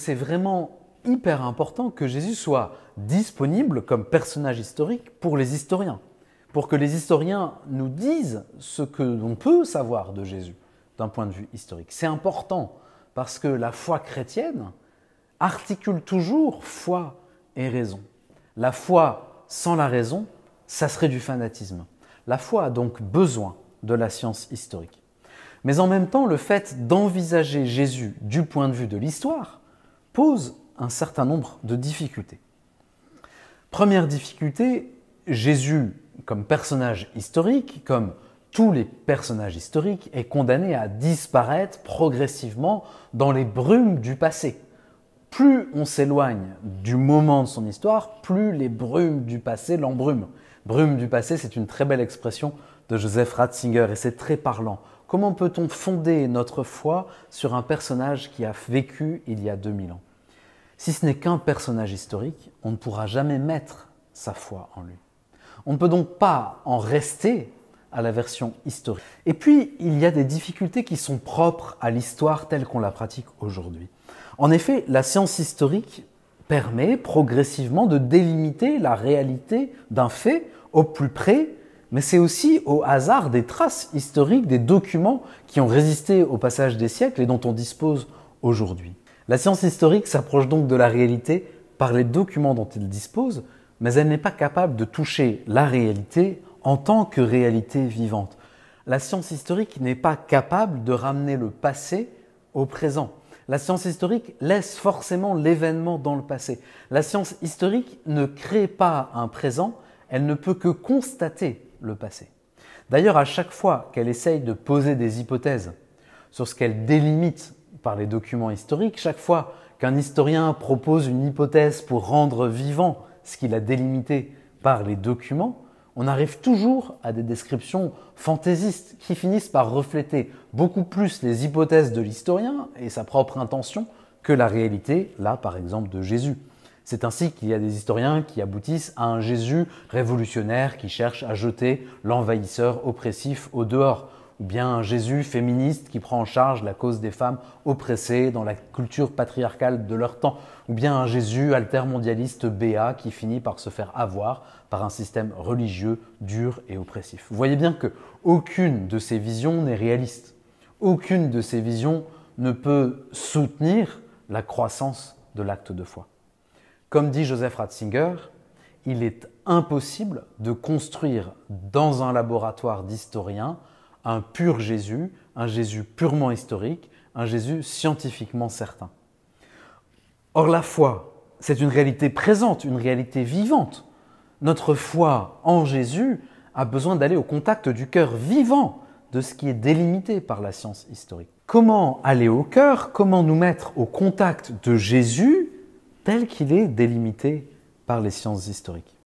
c'est vraiment hyper important que Jésus soit disponible comme personnage historique pour les historiens, pour que les historiens nous disent ce que l'on peut savoir de Jésus d'un point de vue historique. C'est important parce que la foi chrétienne articule toujours foi et raison. La foi sans la raison, ça serait du fanatisme. La foi a donc besoin de la science historique. Mais en même temps, le fait d'envisager Jésus du point de vue de l'histoire, pose un certain nombre de difficultés. Première difficulté, Jésus, comme personnage historique, comme tous les personnages historiques, est condamné à disparaître progressivement dans les brumes du passé. Plus on s'éloigne du moment de son histoire, plus les brumes du passé l'embrument. Brume du passé, c'est une très belle expression de Joseph Ratzinger et c'est très parlant. Comment peut-on fonder notre foi sur un personnage qui a vécu il y a 2000 ans Si ce n'est qu'un personnage historique, on ne pourra jamais mettre sa foi en lui. On ne peut donc pas en rester à la version historique. Et puis, il y a des difficultés qui sont propres à l'histoire telle qu'on la pratique aujourd'hui. En effet, la science historique permet progressivement de délimiter la réalité d'un fait au plus près mais c'est aussi au hasard des traces historiques, des documents qui ont résisté au passage des siècles et dont on dispose aujourd'hui. La science historique s'approche donc de la réalité par les documents dont elle dispose, mais elle n'est pas capable de toucher la réalité en tant que réalité vivante. La science historique n'est pas capable de ramener le passé au présent. La science historique laisse forcément l'événement dans le passé. La science historique ne crée pas un présent, elle ne peut que constater le passé. D'ailleurs, à chaque fois qu'elle essaye de poser des hypothèses sur ce qu'elle délimite par les documents historiques, chaque fois qu'un historien propose une hypothèse pour rendre vivant ce qu'il a délimité par les documents, on arrive toujours à des descriptions fantaisistes qui finissent par refléter beaucoup plus les hypothèses de l'historien et sa propre intention que la réalité, là par exemple de Jésus. C'est ainsi qu'il y a des historiens qui aboutissent à un Jésus révolutionnaire qui cherche à jeter l'envahisseur oppressif au dehors, ou bien un Jésus féministe qui prend en charge la cause des femmes oppressées dans la culture patriarcale de leur temps, ou bien un Jésus altermondialiste béat qui finit par se faire avoir par un système religieux dur et oppressif. Vous voyez bien que aucune de ces visions n'est réaliste. Aucune de ces visions ne peut soutenir la croissance de l'acte de foi. Comme dit Joseph Ratzinger, il est impossible de construire dans un laboratoire d'historien un pur Jésus, un Jésus purement historique, un Jésus scientifiquement certain. Or la foi, c'est une réalité présente, une réalité vivante. Notre foi en Jésus a besoin d'aller au contact du cœur vivant de ce qui est délimité par la science historique. Comment aller au cœur Comment nous mettre au contact de Jésus tel qu'il est délimité par les sciences historiques.